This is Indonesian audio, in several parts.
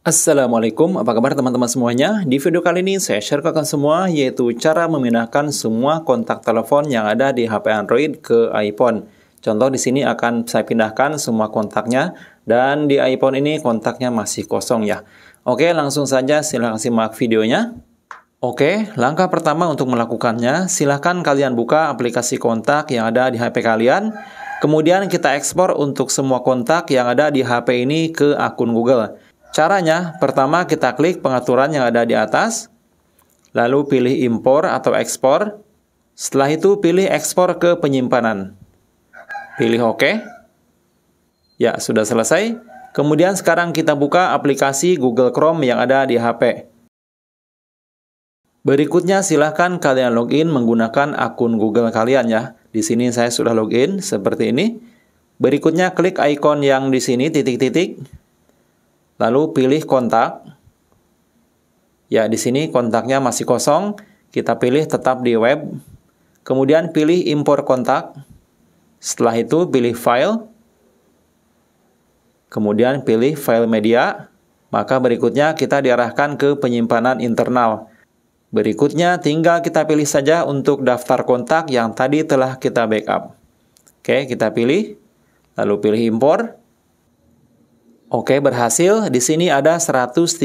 Assalamualaikum, apa kabar teman-teman semuanya? Di video kali ini saya share ke kalian semua yaitu cara memindahkan semua kontak telepon yang ada di HP Android ke iPhone. Contoh di sini akan saya pindahkan semua kontaknya dan di iPhone ini kontaknya masih kosong ya. Oke, langsung saja silahkan simak videonya. Oke, langkah pertama untuk melakukannya, silahkan kalian buka aplikasi kontak yang ada di HP kalian. Kemudian kita ekspor untuk semua kontak yang ada di HP ini ke akun Google. Caranya, pertama kita klik pengaturan yang ada di atas, lalu pilih impor atau ekspor. Setelah itu pilih ekspor ke penyimpanan. Pilih OK. Ya, sudah selesai. Kemudian sekarang kita buka aplikasi Google Chrome yang ada di HP. Berikutnya silahkan kalian login menggunakan akun Google kalian ya. Di sini saya sudah login seperti ini. Berikutnya klik ikon yang di sini titik-titik Lalu pilih kontak. Ya, di sini kontaknya masih kosong, kita pilih tetap di web. Kemudian pilih impor kontak. Setelah itu pilih file. Kemudian pilih file media. Maka berikutnya kita diarahkan ke penyimpanan internal. Berikutnya tinggal kita pilih saja untuk daftar kontak yang tadi telah kita backup. Oke, kita pilih. Lalu pilih impor. Oke, berhasil. Di sini ada 135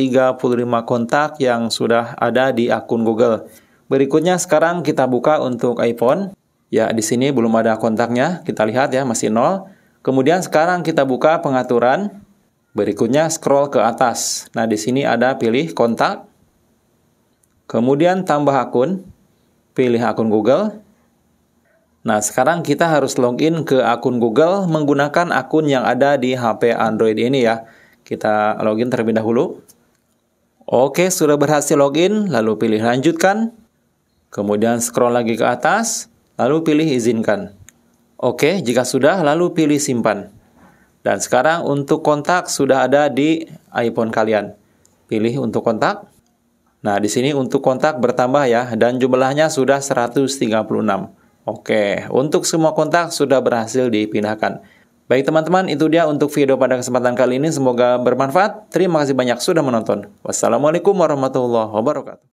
kontak yang sudah ada di akun Google. Berikutnya sekarang kita buka untuk iPhone. Ya, di sini belum ada kontaknya. Kita lihat ya, masih nol. Kemudian sekarang kita buka pengaturan. Berikutnya scroll ke atas. Nah, di sini ada pilih kontak. Kemudian tambah akun. Pilih akun Google. Nah, sekarang kita harus login ke akun Google menggunakan akun yang ada di HP Android ini ya. Kita login terlebih dahulu. Oke, sudah berhasil login, lalu pilih lanjutkan. Kemudian scroll lagi ke atas, lalu pilih izinkan. Oke, jika sudah, lalu pilih simpan. Dan sekarang untuk kontak sudah ada di iPhone kalian. Pilih untuk kontak. Nah, di sini untuk kontak bertambah ya, dan jumlahnya sudah 136. Oke, untuk semua kontak sudah berhasil dipindahkan. Baik teman-teman, itu dia untuk video pada kesempatan kali ini. Semoga bermanfaat. Terima kasih banyak sudah menonton. Wassalamualaikum warahmatullahi wabarakatuh.